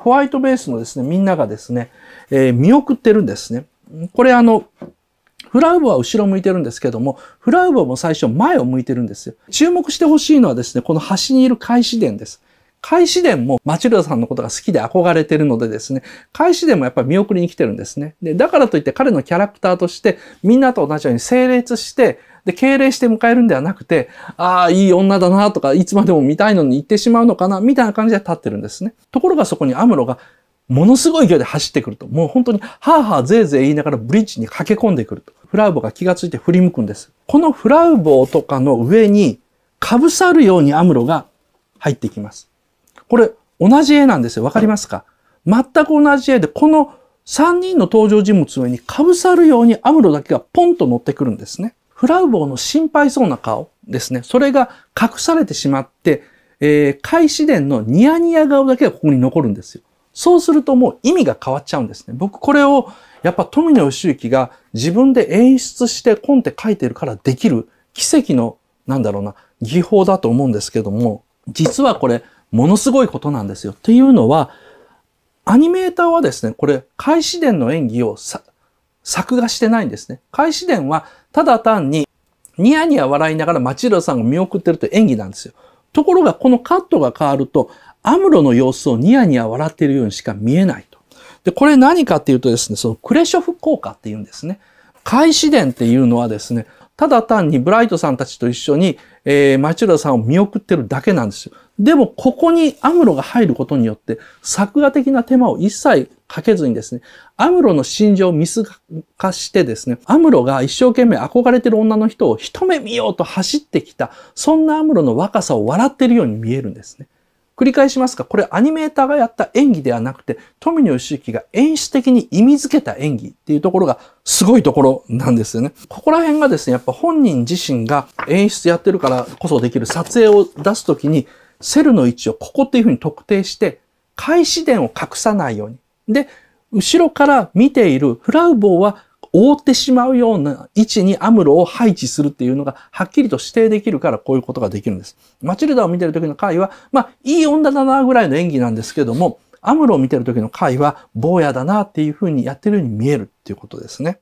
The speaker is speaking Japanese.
ホワイトベースのですね、みんながですね、えー、見送ってるんですね。これあの、フラウボは後ろ向いてるんですけども、フラウボも最初前を向いてるんですよ。注目してほしいのはですね、この端にいる開始伝です。開始伝もマチルダさんのことが好きで憧れてるのでですね、開始伝もやっぱり見送りに来てるんですね。で、だからといって彼のキャラクターとして、みんなと同じように整列して、で、敬礼して迎えるんではなくて、ああ、いい女だなとか、いつまでも見たいのに行ってしまうのかな、みたいな感じで立ってるんですね。ところがそこにアムロが、ものすごい勢いで走ってくると、もう本当に、はあはあぜいぜい言いながらブリッジに駆け込んでくると。フラウボが気がついて振り向くんです。このフラウボとかの上に、かぶさるようにアムロが入ってきます。これ同じ絵なんですよ。わかりますか全く同じ絵で、この3人の登場人物の上に被さるようにアムロだけがポンと乗ってくるんですね。フラウボーの心配そうな顔ですね。それが隠されてしまって、えー、開始伝のニヤニヤ顔だけがここに残るんですよ。そうするともう意味が変わっちゃうんですね。僕これをやっぱ富野義行が自分で演出してコンテ書いてるからできる奇跡のなんだろうな技法だと思うんですけども、実はこれものすごいことなんですよ。っていうのは、アニメーターはですね、これ、開始伝の演技を作画してないんですね。開始伝は、ただ単に、ニヤニヤ笑いながら町浦さんを見送ってると演技なんですよ。ところが、このカットが変わると、アムロの様子をニヤニヤ笑っているようにしか見えないと。で、これ何かっていうとですね、そのクレショフ効果っていうんですね。開始伝っていうのはですね、ただ単にブライトさんたちと一緒に、えー、マチュラさんを見送ってるだけなんですよ。でも、ここにアムロが入ることによって、作画的な手間を一切かけずにですね、アムロの心情をミス化してですね、アムロが一生懸命憧れてる女の人を一目見ようと走ってきた、そんなアムロの若さを笑ってるように見えるんですね。繰り返しますが、これアニメーターがやった演技ではなくて、富野義行が演出的に意味付けた演技っていうところがすごいところなんですよね。ここら辺がですね、やっぱ本人自身が演出やってるからこそできる撮影を出すときに、セルの位置をここっていうふうに特定して、開始点を隠さないように。で、後ろから見ているフラウボーは覆ってしまうような位置にアムロを配置するっていうのがはっきりと指定できるからこういうことができるんです。マチルダを見てる時の回は、まあいい女だなぐらいの演技なんですけども、アムロを見てる時の回は坊やだなっていうふうにやってるように見えるっていうことですね。